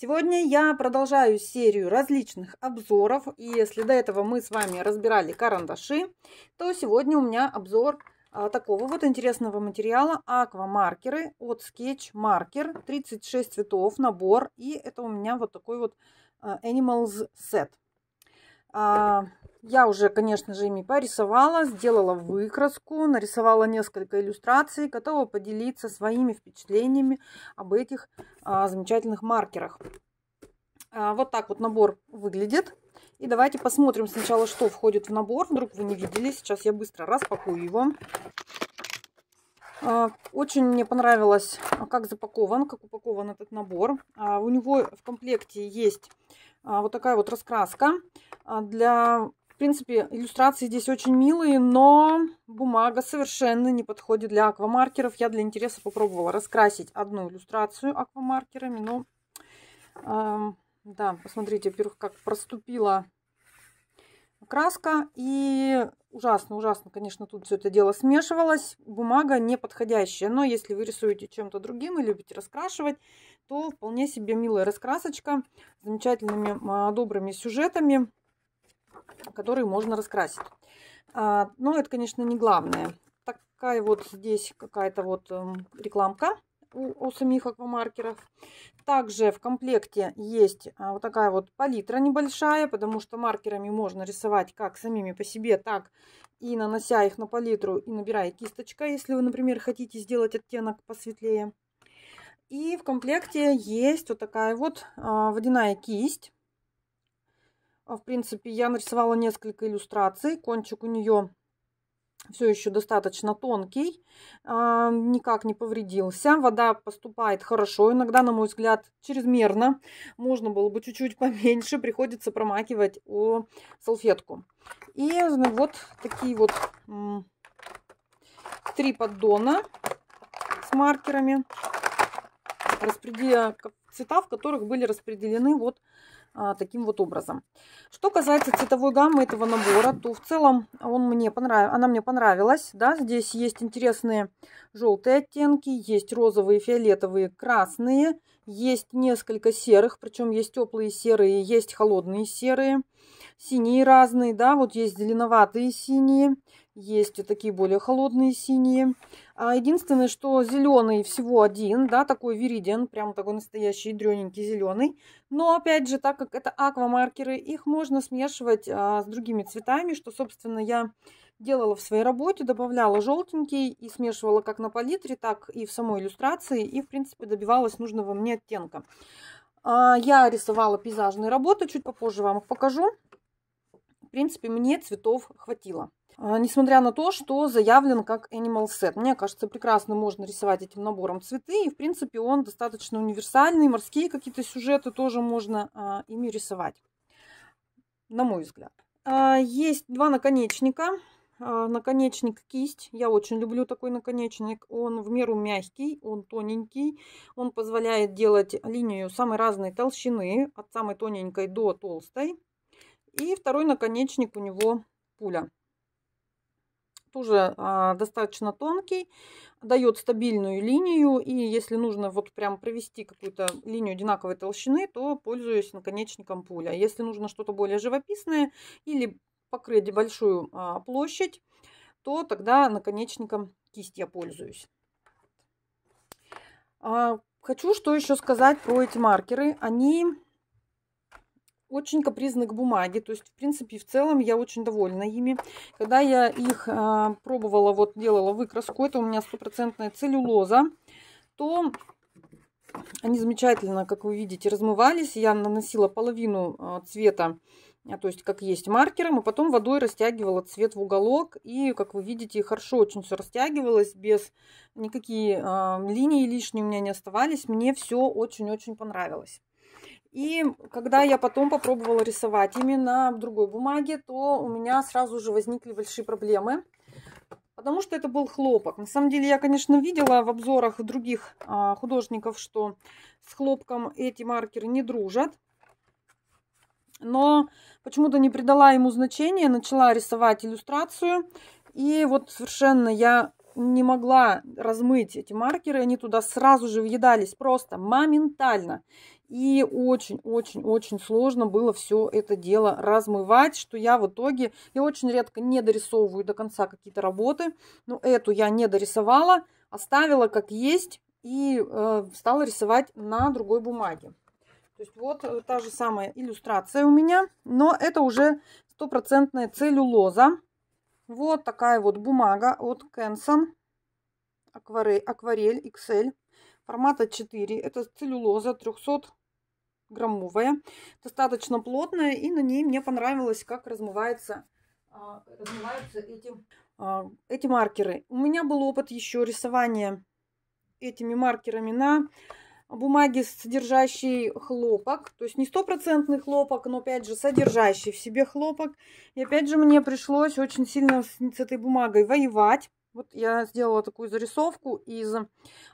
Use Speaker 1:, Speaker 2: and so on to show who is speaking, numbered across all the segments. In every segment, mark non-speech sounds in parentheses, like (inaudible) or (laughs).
Speaker 1: Сегодня я продолжаю серию различных обзоров. И если до этого мы
Speaker 2: с вами разбирали карандаши, то сегодня у меня обзор а, такого вот интересного материала аквамаркеры от Sketch Marker. 36 цветов набор. И это у меня вот такой вот а, Animals Set. А, я уже, конечно же, ими порисовала, сделала выкраску, нарисовала несколько иллюстраций, готова поделиться своими впечатлениями об этих а, замечательных маркерах. А, вот так вот набор выглядит. И давайте посмотрим сначала, что входит в набор. Вдруг вы не видели. Сейчас я быстро распакую его. А, очень мне понравилось, а, как запакован, как упакован этот набор. А, у него в комплекте есть вот такая вот раскраска для в принципе, иллюстрации здесь очень милые, но бумага совершенно не подходит для аквамаркеров. Я для интереса попробовала раскрасить одну иллюстрацию аквамаркерами, но... Ну, э, эм, да, посмотрите, во-первых, как проступила краска. И ужасно, ужасно, конечно, тут все это дело смешивалось. Бумага не подходящая. Но если вы рисуете чем-то другим и любите раскрашивать, то вполне себе милая раскрасочка с замечательными а, добрыми сюжетами который можно раскрасить. А, но это, конечно, не главное. Такая вот здесь какая-то вот эм, рекламка у, у самих аквамаркеров. Также в комплекте есть а, вот такая вот палитра небольшая, потому что маркерами можно рисовать как самими по себе, так и нанося их на палитру и набирая кисточкой, если вы, например, хотите сделать оттенок посветлее. И в комплекте есть вот такая вот а, водяная кисть а, в принципе, я нарисовала несколько иллюстраций. Кончик у нее все еще достаточно тонкий, а, никак не повредился. Вода поступает хорошо, иногда, на мой взгляд, чрезмерно. Можно было бы чуть-чуть (laughs) поменьше, приходится промакивать о салфетку. И вот такие вот три поддона с маркерами, цвета в которых были распределены вот а, таким вот образом. Что касается цветовой гаммы этого набора, то в целом он мне понрав... она мне понравилась. Да? Здесь есть интересные желтые оттенки, есть розовые, фиолетовые, красные, есть несколько серых, причем есть теплые серые, есть холодные серые, синие разные, да, вот есть зеленоватые синие, есть и такие более холодные синие. А единственное, что зеленый всего один, да, такой виридиан, прям такой настоящий ядрененький зеленый. Но опять же, так как это аквамаркеры, их можно смешивать а, с другими цветами, что, собственно, я делала в своей работе, добавляла желтенький и смешивала как на палитре, так и в самой иллюстрации, и, в принципе, добивалась нужного мне оттенка. А, я рисовала пейзажные работы, чуть попозже вам их покажу. В принципе, мне цветов хватило. А, несмотря на то, что заявлен как Animal Set. Мне кажется, прекрасно можно рисовать этим набором цветы, и, в принципе, он достаточно универсальный, морские какие-то сюжеты тоже можно а, ими рисовать, на мой взгляд. А, есть два наконечника. Наконечник кисть. Я очень люблю такой наконечник. Он в меру мягкий, он тоненький. Он позволяет делать линию самой разной толщины, от самой тоненькой до толстой. И второй наконечник у него пуля тоже а, достаточно тонкий, дает стабильную линию. И если нужно вот прям провести какую-то линию одинаковой толщины, то пользуюсь наконечником пуля. А если нужно что-то более живописное или покрыть большую а, площадь, то тогда наконечником кисть я пользуюсь. А, хочу что еще сказать про эти маркеры. Они очень капризны к бумаге. То есть, в принципе, в целом я очень довольна ими. Когда я их э, пробовала, вот делала выкраску, это у меня стопроцентная целлюлоза, то они замечательно, как вы видите, размывались. Я наносила половину э, цвета, а, то есть как есть маркером, и потом водой растягивала цвет в уголок. И, как вы видите, хорошо очень все растягивалось, без никакие э, линии лишние у меня не оставались. Мне все очень-очень понравилось. И когда я потом попробовала рисовать именно в другой бумаге, то у меня сразу же возникли большие проблемы, потому что это был хлопок. На самом деле я, конечно, видела в обзорах других а, художников, что с хлопком эти маркеры не дружат, но почему-то не придала ему значения, начала рисовать иллюстрацию, и вот совершенно я не могла размыть эти маркеры, они туда сразу же въедались просто моментально. И очень-очень-очень сложно было все это дело размывать, что я в итоге, я очень редко не дорисовываю до конца какие-то работы, но эту я не дорисовала, оставила как есть и э, стала рисовать на другой бумаге. То есть вот э, та же самая иллюстрация у меня, но это уже стопроцентная целлюлоза. Вот такая вот бумага от Кенсон, акварель, акварель XL формата 4. Это целлюлоза 300 граммовая, достаточно плотная, и на ней мне понравилось, как размывается, а, размываются эти, а, эти маркеры. У меня был опыт еще рисования этими маркерами на бумаге, содержащей хлопок. То есть не стопроцентный хлопок, но опять же содержащий в себе хлопок. И опять же мне пришлось очень сильно с, с этой бумагой воевать. Вот я сделала такую зарисовку из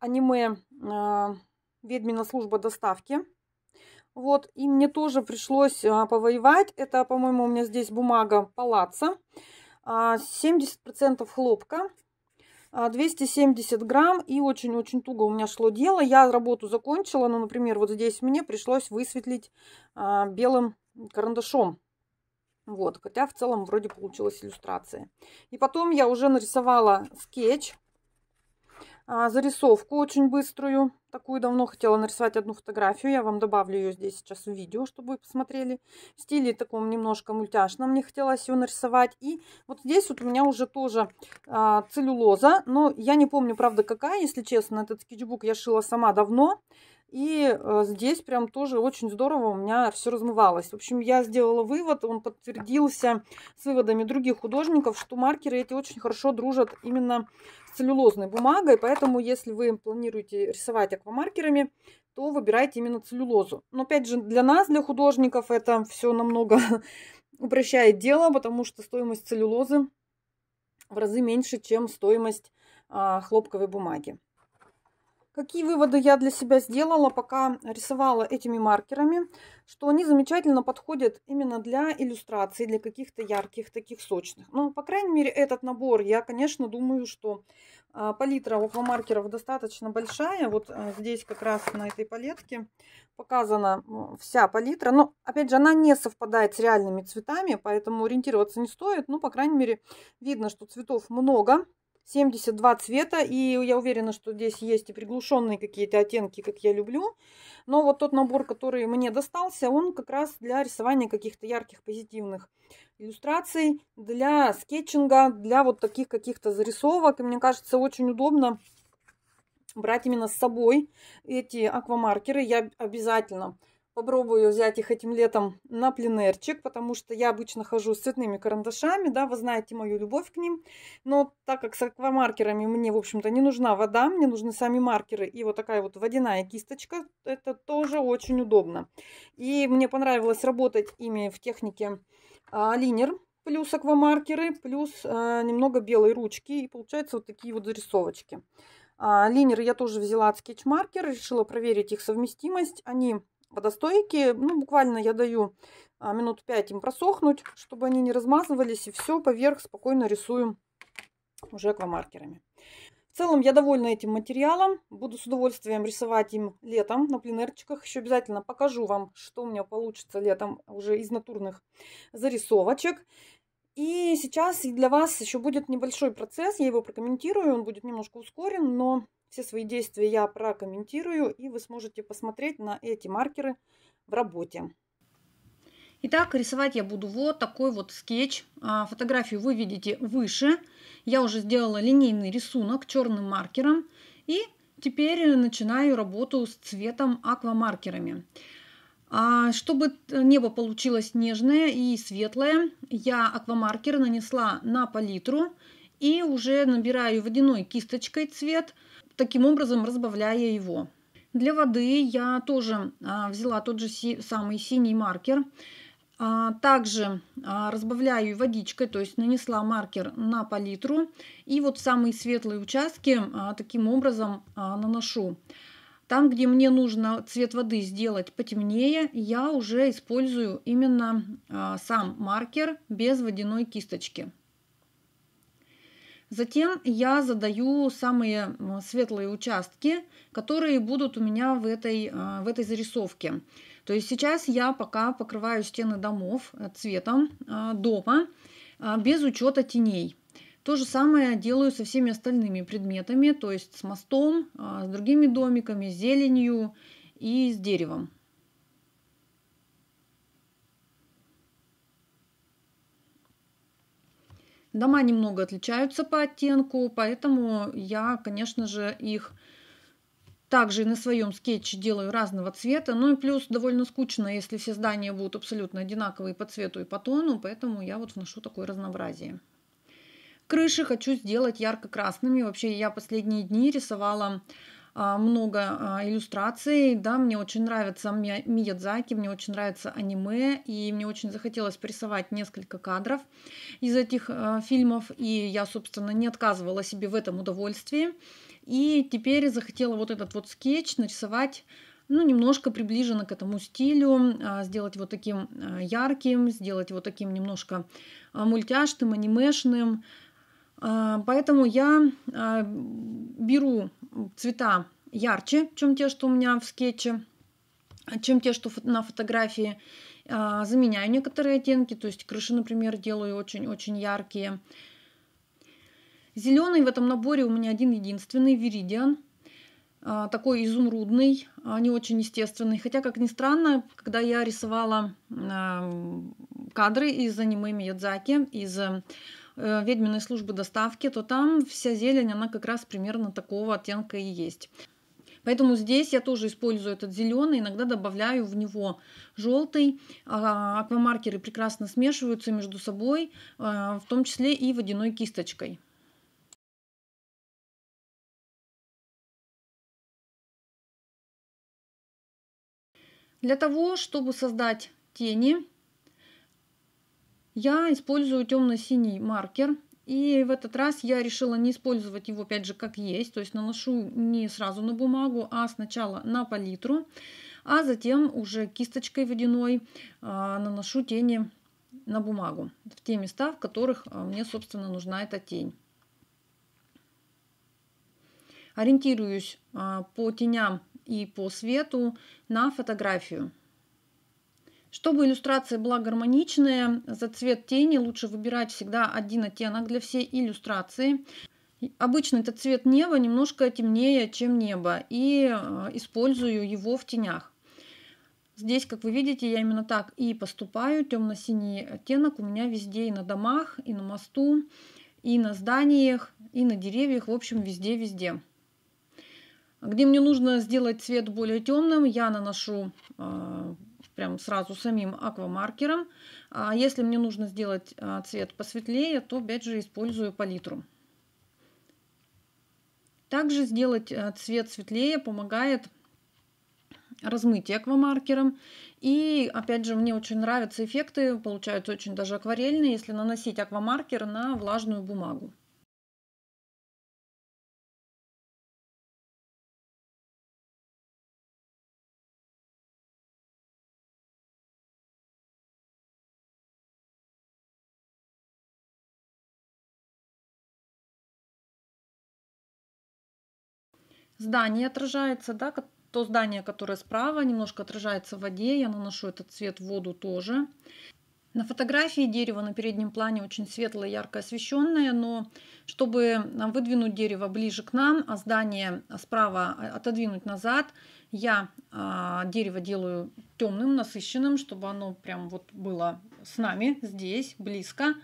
Speaker 2: аниме а, «Ведьмина служба доставки». Вот, и мне тоже пришлось а, повоевать. Это, по-моему, у меня здесь бумага палаца. 70% а, хлопка, 270 грамм и очень-очень туго у меня шло дело. Я работу закончила, но, например, вот здесь мне пришлось высветлить белым карандашом вот, хотя в целом вроде получилась иллюстрация. И потом я уже нарисовала скетч, а, зарисовку очень быструю. Такую давно хотела нарисовать одну фотографию. Я вам добавлю ее здесь сейчас в видео, чтобы вы посмотрели. В стиле таком немножко мультяшном мне хотелось ее нарисовать. И вот здесь вот у меня уже тоже а, целлюлоза. Но я не помню, правда, какая, если честно. Этот скетчбук я шила сама давно. И э, здесь прям тоже очень здорово у меня все размывалось. В общем, я сделала вывод, он подтвердился с выводами других художников, что маркеры эти очень хорошо дружат именно с целлюлозной бумагой. Поэтому, если вы планируете рисовать аквамаркерами, то выбирайте именно целлюлозу. Но опять же, для нас, для художников, это все намного (laughs) упрощает дело, потому что стоимость целлюлозы в разы меньше, чем стоимость а, хлопковой бумаги. Какие выводы я для себя сделала, пока рисовала этими маркерами, что они замечательно подходят именно для иллюстрации, для каких-то ярких, таких сочных. Но, ну, по крайней мере, этот набор, я, конечно, думаю, что э, палитра маркеров достаточно большая. Вот а, здесь как раз на этой палетке показана вся палитра. Но, опять же, она не совпадает с реальными цветами, поэтому ориентироваться не стоит. Ну, по крайней мере, видно, что цветов много. 72 цвета, и я уверена, что здесь есть и приглушенные какие-то оттенки, как я люблю. Но вот тот набор, который мне достался, он как раз для рисования каких-то ярких, позитивных иллюстраций, для скетчинга, для вот таких каких-то зарисовок. И мне кажется, очень удобно брать именно с собой эти аквамаркеры. Я обязательно Попробую взять их этим летом на пленерчик, потому что я обычно хожу с цветными карандашами, да, вы знаете мою любовь к ним. Но так как с аквамаркерами мне, в общем-то, не нужна вода, мне нужны сами маркеры и вот такая вот водяная кисточка, это тоже очень удобно. И мне понравилось работать ими в технике а, линер, плюс аквамаркеры, плюс а, немного белой ручки, и получаются вот такие вот зарисовочки. А, линеры я тоже взяла от скетчмаркера, решила проверить их совместимость. Они водостойкие. Ну, буквально я даю а, минут 5 им просохнуть, чтобы они не размазывались. И все поверх спокойно рисую уже аквамаркерами. В целом я довольна этим материалом. Буду с удовольствием рисовать им летом на пленерчиках. Еще обязательно покажу вам, что у меня получится летом уже из натурных зарисовочек. И сейчас для вас еще будет небольшой процесс. Я его прокомментирую. Он будет немножко ускорен, но все свои действия я прокомментирую, и вы сможете посмотреть на эти маркеры в работе. Итак, рисовать я буду вот такой вот скетч. А, фотографию вы видите выше. Я уже сделала линейный рисунок черным маркером. И теперь начинаю работу с цветом аквамаркерами. А, чтобы небо получилось нежное и светлое, я аквамаркер нанесла на палитру и уже набираю водяной кисточкой цвет – таким образом разбавляя его. Для воды я тоже а, взяла тот же самый синий маркер. А, также а, разбавляю водичкой, то есть нанесла маркер на палитру. И вот самые светлые участки таким образом наношу. Там, где мне нужно цвет воды сделать потемнее, я уже использую именно сам маркер без водяной кисточки. Затем я задаю самые светлые участки, которые будут у меня в этой, а, в этой зарисовке. То есть сейчас я пока покрываю стены домов э, цветом а, дома а, без учета теней. То же самое делаю со всеми остальными предметами, то есть с мостом, с другими домиками, с зеленью и с деревом. Дома немного отличаются по оттенку, поэтому я, конечно же, их также и на своем скетче делаю разного цвета. Ну и плюс довольно скучно, если все здания будут абсолютно одинаковые по цвету и по тону, поэтому я вот вношу такое разнообразие. Крыши хочу сделать ярко-красными. Вообще я последние дни рисовала а, много а, иллюстраций, да, мне очень нравится Миядзаки, мне очень нравится аниме, и мне очень захотелось прессовать несколько кадров из этих а, фильмов, и я, собственно, не отказывала себе в этом удовольствии. И теперь захотела вот этот вот скетч нарисовать ну, немножко приближенно к этому стилю, сделать вот таким ярким, сделать вот таким немножко мультяшным, анимешным. Поэтому я беру цвета ярче, чем те, что у меня в скетче, чем те, что на фотографии. А, заменяю некоторые оттенки, то есть крыши, например, делаю очень-очень яркие. Зеленый в этом наборе у меня один единственный, Виридиан. Такой изумрудный, а, не очень естественный. Хотя, как ни странно, когда я рисовала а, кадры из аниме Миядзаки, из Э, ведьминой службы доставки, то там вся зелень, она как раз примерно такого оттенка и есть. Поэтому здесь я тоже использую этот зеленый, иногда добавляю в него желтый. А, аквамаркеры прекрасно смешиваются между собой,
Speaker 1: а, в том числе и водяной кисточкой. Для того, чтобы создать тени, я использую
Speaker 2: темно-синий маркер. И в этот раз я решила не использовать его, опять же, как есть. То есть наношу не сразу на бумагу, а сначала на палитру. А затем уже кисточкой водяной а, наношу тени на бумагу. В те места, в которых а, мне, собственно, нужна эта тень. Ориентируюсь а, по теням и по свету на фотографию. Чтобы иллюстрация была гармоничная, за цвет тени лучше выбирать всегда один оттенок для всей иллюстрации. Обычно этот цвет неба немножко темнее, чем небо, и э, использую его в тенях. Здесь, как вы видите, я именно так и поступаю. Темно-синий оттенок у меня везде и на домах, и на мосту, и на зданиях, и на деревьях, в общем, везде-везде. Где мне нужно сделать цвет более темным, я наношу э, прям сразу самим аквамаркером. А если мне нужно сделать а, цвет посветлее, то опять же использую палитру. Также сделать а, цвет светлее помогает размытие аквамаркером. И опять же, мне очень нравятся эффекты, получаются очень даже акварельные, если наносить
Speaker 1: аквамаркер на влажную бумагу. здание отражается, да, то здание, которое справа, немножко отражается в воде.
Speaker 2: Я наношу этот цвет в воду тоже. На фотографии дерево на переднем плане очень светлое, ярко освещенное, но чтобы выдвинуть дерево ближе к нам, а здание справа а, отодвинуть назад, я а, дерево делаю темным, насыщенным, чтобы оно прям вот было с нами здесь, близко.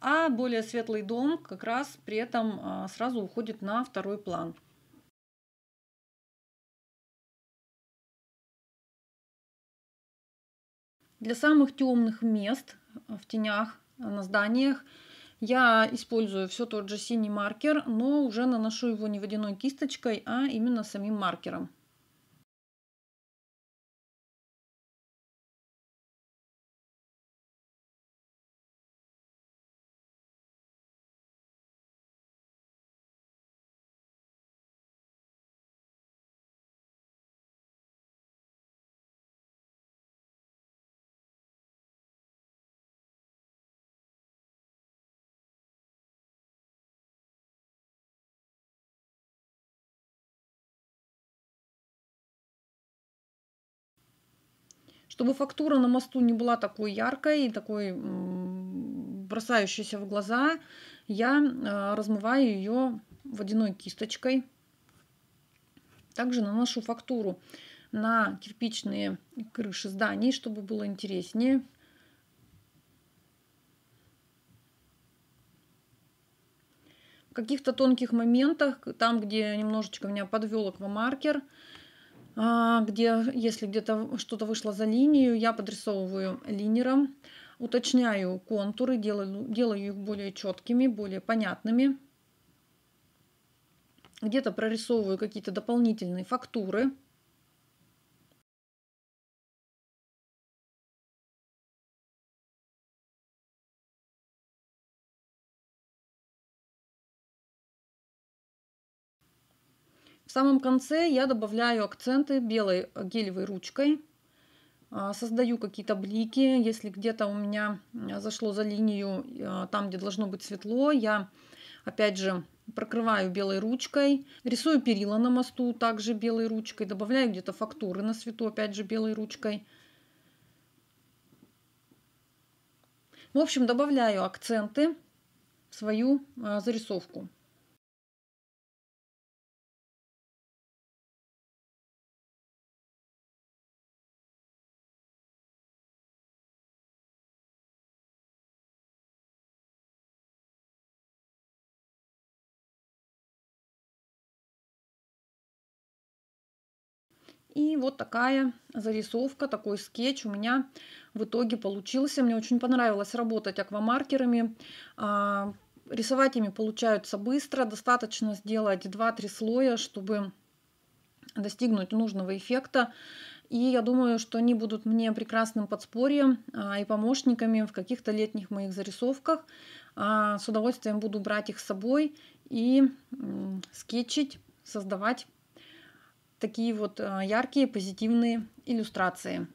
Speaker 1: А более светлый дом как раз при этом а, сразу уходит на второй план. Для самых темных мест э, в тенях э, на зданиях
Speaker 2: я использую все тот же синий маркер, но уже наношу его не водяной кисточкой,
Speaker 1: а именно самим маркером. чтобы фактура на мосту не была такой яркой и такой бросающейся
Speaker 2: в глаза, я а, размываю ее водяной кисточкой. Также наношу фактуру на кирпичные крыши зданий, чтобы было интереснее. В каких-то тонких моментах, там, где немножечко меня подвел аквамаркер, маркер а, где, если где-то что-то вышло за линию, я подрисовываю линером, уточняю контуры, делаю, делаю их более четкими, более понятными. Где-то прорисовываю
Speaker 1: какие-то дополнительные фактуры – В самом конце я добавляю акценты белой э, гелевой ручкой.
Speaker 2: А, создаю какие-то блики. Если где-то у меня э, зашло за линию, э, там, где должно быть светло, я опять же прокрываю белой ручкой. Рисую перила на мосту также белой ручкой. Добавляю где-то фактуры на свету, опять же белой ручкой. В общем, добавляю акценты
Speaker 1: в свою зарисовку. И вот такая зарисовка, такой
Speaker 2: скетч у меня в итоге получился. Мне очень понравилось работать аквамаркерами. А, рисовать ими получается быстро. Достаточно сделать 2-3 слоя, чтобы достигнуть нужного эффекта. И я думаю, что они будут мне прекрасным подспорьем а, и помощниками в каких-то летних моих зарисовках. А, с удовольствием буду брать их с собой и скетчить, создавать
Speaker 1: такие вот э, яркие позитивные иллюстрации.